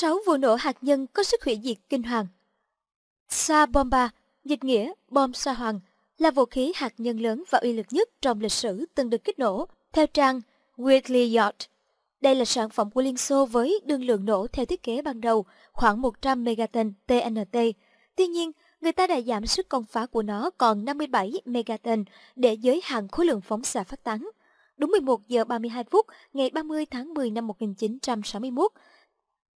6 vụ nổ hạt nhân có sức hủy diệt kinh hoàng. Sa Bomba, dịch nghĩa bom sa hoàng, là vũ khí hạt nhân lớn và uy lực nhất trong lịch sử từng được kích nổ, theo trang Weekly Yacht. Đây là sản phẩm của Liên Xô với đương lượng nổ theo thiết kế ban đầu khoảng 100 megaton TNT. Tuy nhiên, người ta đã giảm sức công phá của nó còn 57 megaton để giới hạn khối lượng phóng xạ phát tán. Đúng 11 giờ 32 phút ngày 30 tháng 10 năm 1961,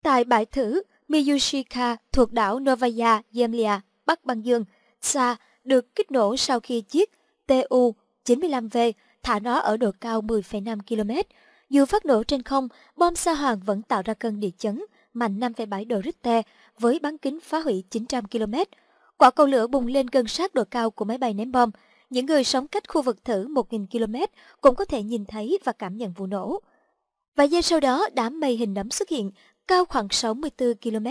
Tại bãi thử Miyushika thuộc đảo Novaya Zemlya, Bắc Băng Dương, xa được kích nổ sau khi chiếc Tu-95V thả nó ở độ cao 10,5 km. Dù phát nổ trên không, bom sa hoàng vẫn tạo ra cơn địa chấn mạnh 5,7 độ Richter với bán kính phá hủy 900 km. Quả cầu lửa bùng lên gần sát độ cao của máy bay ném bom. Những người sống cách khu vực thử 1.000 km cũng có thể nhìn thấy và cảm nhận vụ nổ. Và giây sau đó, đám mây hình nấm xuất hiện cao khoảng 64 km,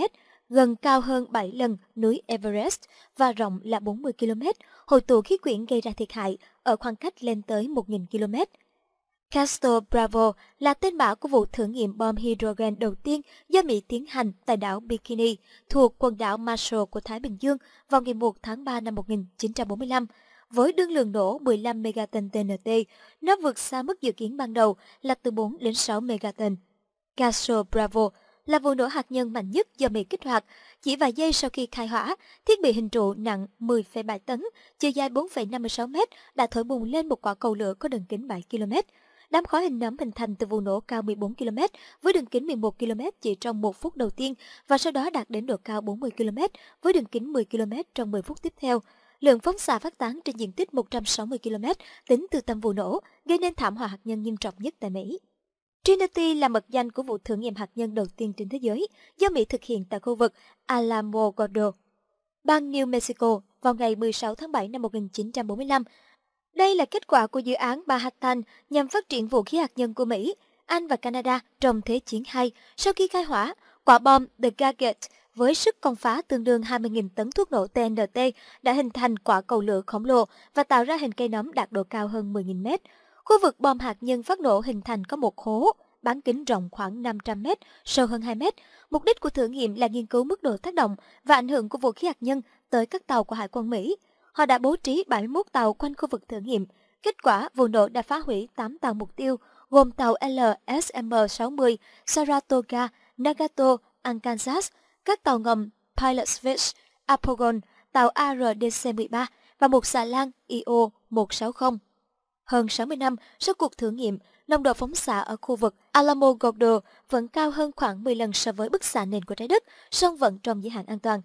gần cao hơn 7 lần núi Everest và rộng là 40 km, hội tụ khí quyển gây ra thiệt hại ở khoảng cách lên tới 1.000 km. Castle Bravo là tên bão của vụ thử nghiệm bom hydrogen đầu tiên do Mỹ tiến hành tại đảo Bikini thuộc quần đảo Marshall của Thái Bình Dương vào ngày 1 tháng 3 năm 1945. Với đương lượng nổ 15 megaton TNT, nó vượt xa mức dự kiến ban đầu là từ 4 đến 6 megaton. Castle Bravo là vụ nổ hạt nhân mạnh nhất do Mỹ kích hoạt. Chỉ vài giây sau khi khai hỏa, thiết bị hình trụ nặng 10,7 tấn, chiều dài 4,56 m đã thổi bùng lên một quả cầu lửa có đường kính 7 km. Đám khói hình nấm hình thành từ vụ nổ cao 14 km với đường kính 11 km chỉ trong một phút đầu tiên và sau đó đạt đến độ cao 40 km với đường kính 10 km trong 10 phút tiếp theo. Lượng phóng xạ phát tán trên diện tích 160 km tính từ tâm vụ nổ gây nên thảm họa hạt nhân nghiêm trọng nhất tại Mỹ. Trinity là mật danh của vụ thử nghiệm hạt nhân đầu tiên trên thế giới do Mỹ thực hiện tại khu vực Alamogordo, bang New Mexico vào ngày 16 tháng 7 năm 1945. Đây là kết quả của dự án Manhattan nhằm phát triển vũ khí hạt nhân của Mỹ, Anh và Canada trong Thế chiến II. Sau khi khai hỏa, quả bom The Gadget với sức công phá tương đương 20.000 tấn thuốc nổ TNT đã hình thành quả cầu lửa khổng lồ và tạo ra hình cây nấm đạt độ cao hơn 10.000 mét. Khu vực bom hạt nhân phát nổ hình thành có một hố, bán kính rộng khoảng 500 m, sâu hơn 2 m. Mục đích của thử nghiệm là nghiên cứu mức độ tác động và ảnh hưởng của vũ khí hạt nhân tới các tàu của Hải quân Mỹ. Họ đã bố trí 71 tàu quanh khu vực thử nghiệm. Kết quả, vụ nổ đã phá hủy 8 tàu mục tiêu, gồm tàu LSM-60 Saratoga, Nagato, Arkansas, các tàu ngầm Pilot's Fish, Apogon, tàu ARDC-13 và một xà lan IO-160. Hơn 60 năm sau cuộc thử nghiệm, nồng độ phóng xạ ở khu vực Alamo Gordo vẫn cao hơn khoảng 10 lần so với bức xạ nền của trái đất, song vẫn trong giới hạn an toàn.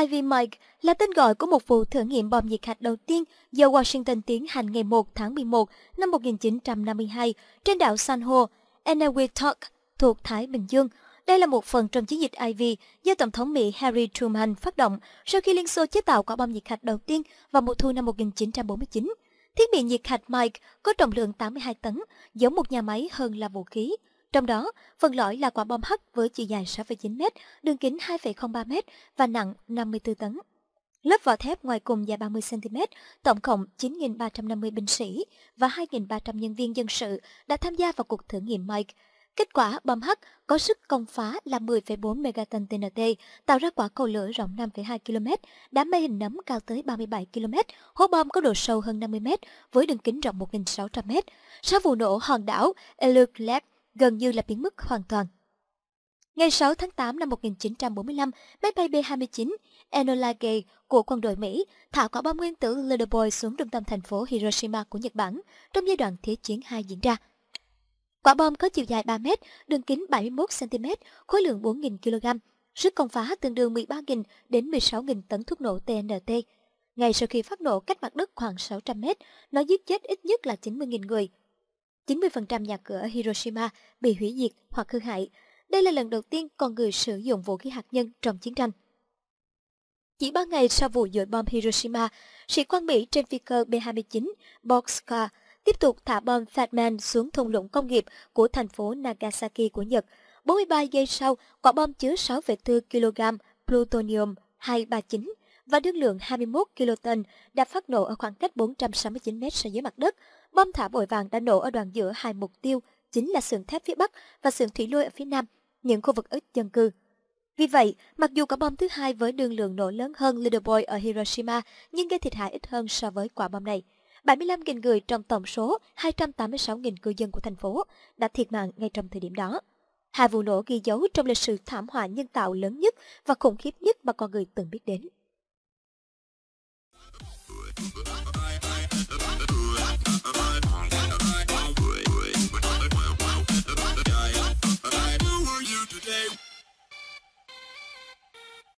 Ivy Mike là tên gọi của một vụ thử nghiệm bom nhiệt hạch đầu tiên do Washington tiến hành ngày 1 tháng 11 năm 1952 trên đảo San Ho, Eniwetok thuộc Thái Bình Dương. Đây là một phần trong chiến dịch Ivy do Tổng thống Mỹ Harry Truman phát động sau khi Liên Xô chế tạo quả bom nhiệt hạch đầu tiên vào mùa thu năm 1949. Thiết bị nhiệt hạch Mike có trọng lượng 82 tấn, giống một nhà máy hơn là vũ khí. Trong đó, phần lõi là quả bom hắc với chiều dài 6,9m, đường kính 2,03m và nặng 54 tấn. Lớp vỏ thép ngoài cùng dài 30cm, tổng cộng 9.350 binh sĩ và 2.300 nhân viên dân sự đã tham gia vào cuộc thử nghiệm Mike. Kết quả, bom H có sức công phá là 10,4 megaton TNT, tạo ra quả cầu lửa rộng 5,2 km, đám mây hình nấm cao tới 37 km, hố bom có độ sâu hơn 50 m với đường kính rộng 1.600 m. Sau vụ nổ hòn đảo Eluklev gần như là biến mất hoàn toàn. Ngày 6 tháng 8 năm 1945, máy bay B-29 Enola Gay của quân đội Mỹ thả quả bom nguyên tử Little Boy xuống trung tâm thành phố Hiroshima của Nhật Bản trong giai đoạn Thế chiến 2 diễn ra. Quả bom có chiều dài 3 m, đường kính 71 cm, khối lượng 4.000 kg, sức công phá tương đương 13.000 đến 16.000 tấn thuốc nổ TNT. Ngay sau khi phát nổ cách mặt đất khoảng 600 m, nó giết chết ít nhất là 90.000 người. 90% nhà cửa ở Hiroshima bị hủy diệt hoặc hư hại. Đây là lần đầu tiên con người sử dụng vũ khí hạt nhân trong chiến tranh. Chỉ 3 ngày sau vụ dội bom Hiroshima, sĩ quan Mỹ trên phi cơ B-29 Boxcar tiếp tục thả bom Fatman xuống thung lũng công nghiệp của thành phố Nagasaki của Nhật. 43 giây sau, quả bom chứa 6,4 kg plutonium 239 và đương lượng 21 kiloton đã phát nổ ở khoảng cách 469 mét so với mặt đất. Bom thả bội vàng đã nổ ở đoạn giữa hai mục tiêu, chính là sườn thép phía bắc và sườn thủy lôi ở phía nam, những khu vực ít dân cư. Vì vậy, mặc dù quả bom thứ hai với đương lượng nổ lớn hơn Little Boy ở Hiroshima, nhưng gây thiệt hại ít hơn so với quả bom này. 75.000 người trong tổng số 286.000 cư dân của thành phố đã thiệt mạng ngay trong thời điểm đó. Hai vụ nổ ghi dấu trong lịch sử thảm họa nhân tạo lớn nhất và khủng khiếp nhất mà con người từng biết đến.